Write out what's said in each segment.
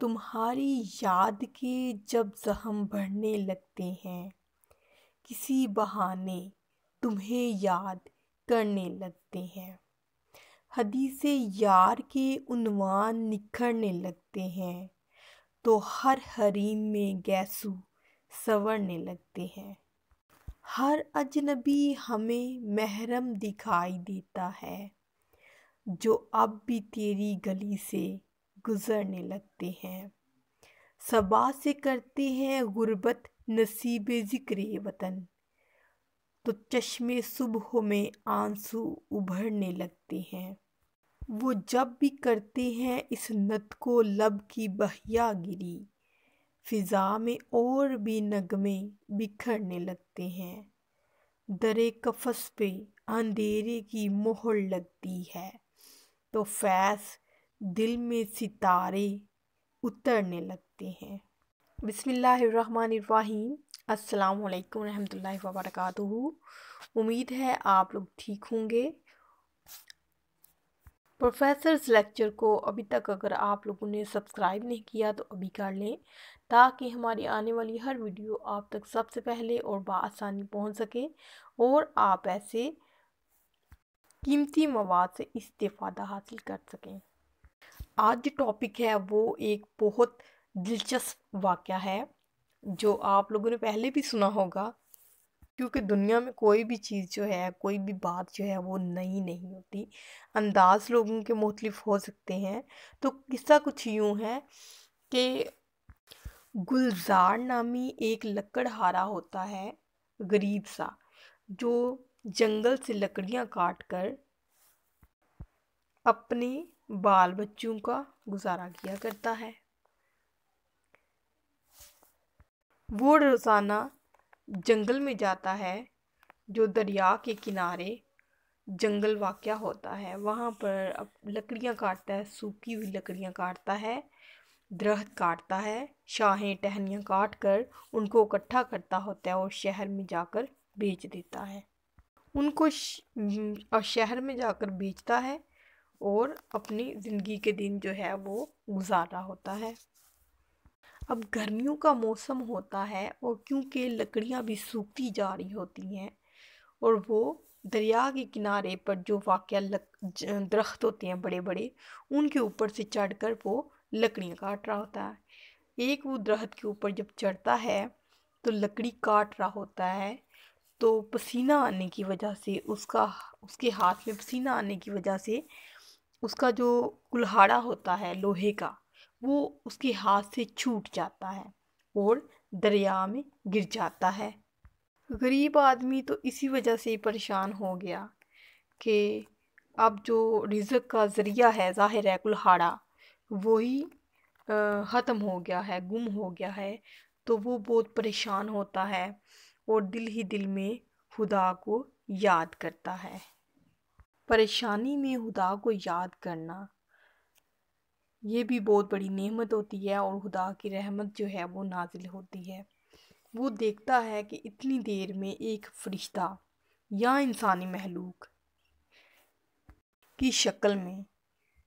तुम्हारी याद के जब जख्म बढ़ने लगते हैं किसी बहाने तुम्हें याद करने लगते हैं हदीसे यार के उनवान निखरने लगते हैं तो हर हरीम में गैसू सवरने लगते हैं हर अजनबी हमें महरम दिखाई देता है जो अब भी तेरी गली से गुज़रने लगते हैं सबा से करते हैं गुरबत नसीब ज़िक्र वतन तो चश्मे सुबह में आंसू उभरने लगते हैं वो जब भी करते हैं इस नत को लब की बहिया गिरी फिज़ा में और भी नगमे बिखरने लगते हैं दरे कफस पे अंधेरे की मोहर लगती है तो फैस दिल में सितारे उतरने लगते हैं बिसमीम अस्सलाम वालेकुम रहमतुल्लाहि उम्मीद है आप लोग ठीक होंगे प्रोफ़ेसर लेक्चर को अभी तक अगर आप लोगों ने सब्सक्राइब नहीं किया तो अभी कर लें ताकि हमारी आने वाली हर वीडियो आप तक सबसे पहले और बसानी पहुंच सके और आप ऐसे कीमती मवाद से इस्तेफ़ादा हासिल कर सकें आज जो टॉपिक है वो एक बहुत दिलचस्प वाक़ है जो आप लोगों ने पहले भी सुना होगा क्योंकि दुनिया में कोई भी चीज़ जो है कोई भी बात जो है वो नई नहीं होती अंदाज लोगों के मुख्तलिफ हो सकते हैं तो किस्सा कुछ यूँ है कि गुलजार नामी एक लकड़हारा होता है गरीब सा जो जंगल से लकड़ियाँ काट कर अपने बाल बच्चों का गुजारा किया करता है वो रोज़ाना जंगल में जाता है जो दरिया के किनारे जंगल वाक़ होता है वहाँ पर लकड़ियाँ काटता है सूखी हुई लकड़ियाँ काटता है दरख्त काटता है शाहें टहनियाँ काट कर उनको इकट्ठा करता होता है और शहर में जाकर बेच देता है उनको शहर में जाकर बेचता है और अपनी ज़िंदगी के दिन जो है वो गुजार रहा होता है अब गर्मियों का मौसम होता है और क्योंकि लकड़ियाँ भी सूखती जा रही होती हैं और वो दरिया के किनारे पर जो वाक़ दरख्त होते हैं बड़े बड़े उनके ऊपर से चढ़कर वो लकड़ियाँ काट रहा होता है एक वो दरख्त के ऊपर जब चढ़ता है तो लकड़ी काट रहा होता है तो पसीना आने की वजह से उसका उसके हाथ में पसीना आने की वजह से उसका जो कुल्हाड़ा होता है लोहे का वो उसके हाथ से छूट जाता है और दरिया में गिर जाता है गरीब आदमी तो इसी वजह से परेशान हो गया कि अब जो रिजक का ज़रिया है ज़ाहिर है कुल्हाड़ा वही ख़त्म हो गया है गुम हो गया है तो वो बहुत परेशान होता है और दिल ही दिल में खुदा को याद करता है परेशानी में खुदा को याद करना ये भी बहुत बड़ी नेमत होती है और खुदा की रहमत जो है वो नाजिल होती है वो देखता है कि इतनी देर में एक फरिश्ता या इंसानी महलूक की शक्ल में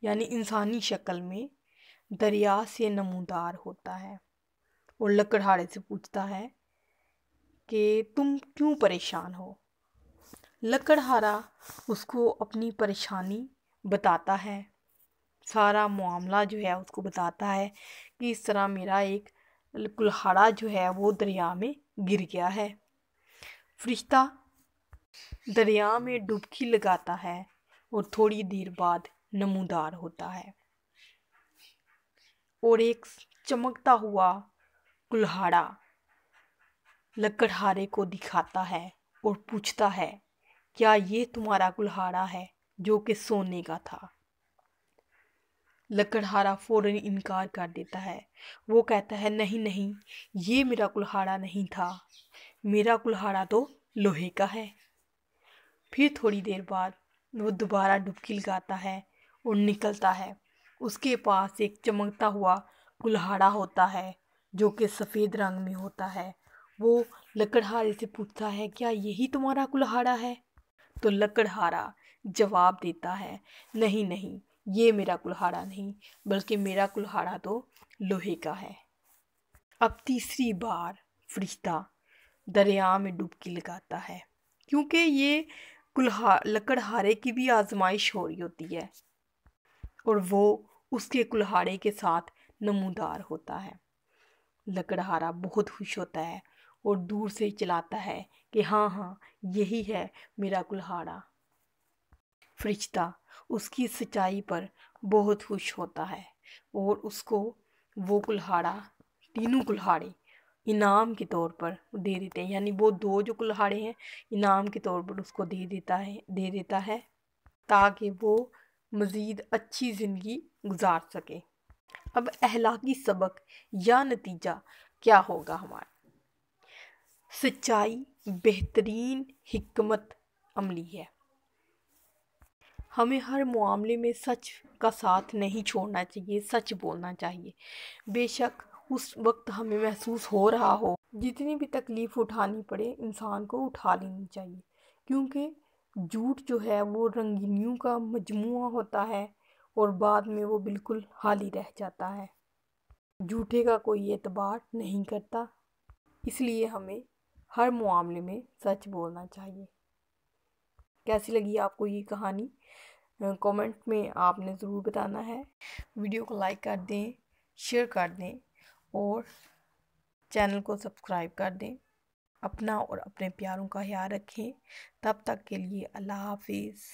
यानी इंसानी शक्ल में दरिया से नमूदार होता है और लकड़हारे से पूछता है कि तुम क्यों परेशान हो लकड़हारा उसको अपनी परेशानी बताता है सारा मामला जो है उसको बताता है कि इस तरह मेरा एक कुल्हाड़ा जो है वो दरिया में गिर गया है फरिश्ता दरिया में डुबकी लगाता है और थोड़ी देर बाद नमूदार होता है और एक चमकता हुआ कुल्हाड़ा लकड़हारे को दिखाता है और पूछता है क्या ये तुम्हारा कुल्हाड़ा है जो कि सोने का था लकड़हारा फौरन इनकार कर देता है वो कहता है नहीं नहीं ये मेरा कुल्हाड़ा नहीं था मेरा कुल्हाड़ा तो लोहे का है फिर थोड़ी देर बाद वो दोबारा डुबकी लगाता है और निकलता है उसके पास एक चमकता हुआ कुल्हाड़ा होता है जो कि सफ़ेद रंग में होता है वो लकड़हारे से पूछता है क्या यही तुम्हारा कुल्हाड़ा है तो लकड़हारा जवाब देता है नहीं नहीं ये मेरा कुल्हाड़ा नहीं बल्कि मेरा कुल्हाड़ा तो लोहे का है अब तीसरी बार फरिश्ता दरिया में डुबकी लगाता है क्योंकि ये कुल्हा लकड़हारे की भी आजमाइश हो रही होती है और वो उसके कुल्हाड़े के साथ नमूदार होता है लकड़हारा बहुत खुश होता है और दूर से चलाता है कि हाँ हाँ यही है मेरा कुल्हाड़ा फरिश्ता उसकी सच्चाई पर बहुत खुश होता है और उसको वो कुल्हाड़ा तीनों कुल्हाड़े इनाम के तौर पर दे देते हैं यानी वो दो जो कुल्हाड़े हैं इनाम के तौर पर उसको दे देता है दे देता है ताकि वो मज़ीद अच्छी ज़िंदगी गुजार सके अब अहलाकी सबक या नतीजा क्या होगा हमारा सिंचाई बेहतरीन हमत अमली है हमें हर मामले में सच का साथ नहीं छोड़ना चाहिए सच बोलना चाहिए बेशक उस वक्त हमें महसूस हो रहा हो जितनी भी तकलीफ़ उठानी पड़े इंसान को उठा लेनी चाहिए क्योंकि झूठ जो है वो रंगीनियों का मजमु होता है और बाद में वो बिल्कुल हाली रह जाता है झूठे का कोई एतबार नहीं करता इसलिए हमें हर मामले में सच बोलना चाहिए कैसी लगी आपको ये कहानी कमेंट में आपने ज़रूर बताना है वीडियो को लाइक कर दें शेयर कर दें और चैनल को सब्सक्राइब कर दें अपना और अपने प्यारों का ख्याल रखें तब तक के लिए अल्लाह हाफिज़